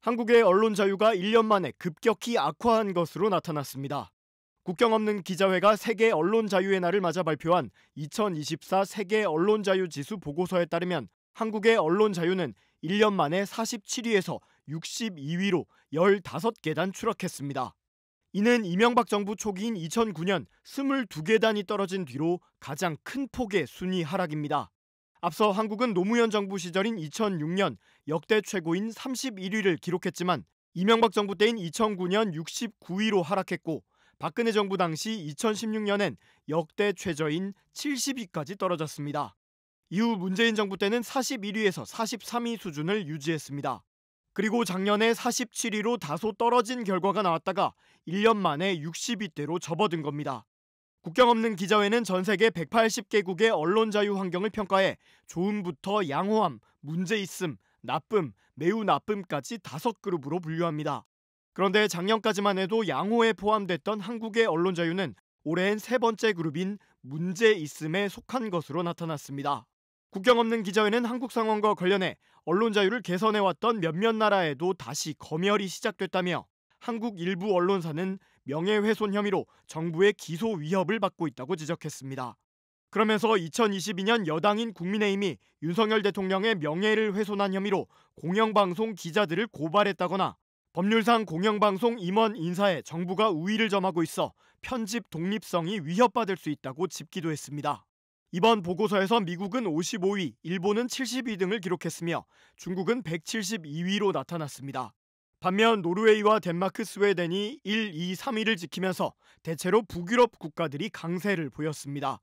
한국의 언론 자유가 1년 만에 급격히 악화한 것으로 나타났습니다. 국경 없는 기자회가 세계 언론 자유의 날을 맞아 발표한 2024 세계 언론 자유 지수 보고서에 따르면 한국의 언론 자유는 1년 만에 47위에서 62위로 15계단 추락했습니다. 이는 이명박 정부 초기인 2009년 22계단이 떨어진 뒤로 가장 큰 폭의 순위 하락입니다. 앞서 한국은 노무현 정부 시절인 2006년 역대 최고인 31위를 기록했지만 이명박 정부 때인 2009년 69위로 하락했고 박근혜 정부 당시 2016년엔 역대 최저인 70위까지 떨어졌습니다. 이후 문재인 정부 때는 41위에서 43위 수준을 유지했습니다. 그리고 작년에 47위로 다소 떨어진 결과가 나왔다가 1년 만에 60위대로 접어든 겁니다. 국경 없는 기자회는 전 세계 180개국의 언론 자유 환경을 평가해 좋음부터 양호함, 문제 있음, 나쁨, 매우 나쁨까지 다섯 그룹으로 분류합니다. 그런데 작년까지만 해도 양호에 포함됐던 한국의 언론 자유는 올해엔 세 번째 그룹인 문제 있음에 속한 것으로 나타났습니다. 국경 없는 기자회는 한국 상황과 관련해 언론 자유를 개선해왔던 몇몇 나라에도 다시 검열이 시작됐다며 한국 일부 언론사는 명예훼손 혐의로 정부의 기소 위협을 받고 있다고 지적했습니다. 그러면서 2022년 여당인 국민의힘이 윤석열 대통령의 명예를 훼손한 혐의로 공영방송 기자들을 고발했다거나 법률상 공영방송 임원 인사에 정부가 우위를 점하고 있어 편집 독립성이 위협받을 수 있다고 짚기도 했습니다. 이번 보고서에서 미국은 55위, 일본은 72등을 기록했으며 중국은 172위로 나타났습니다. 반면 노르웨이와 덴마크, 스웨덴이 1, 2, 3위를 지키면서 대체로 북유럽 국가들이 강세를 보였습니다.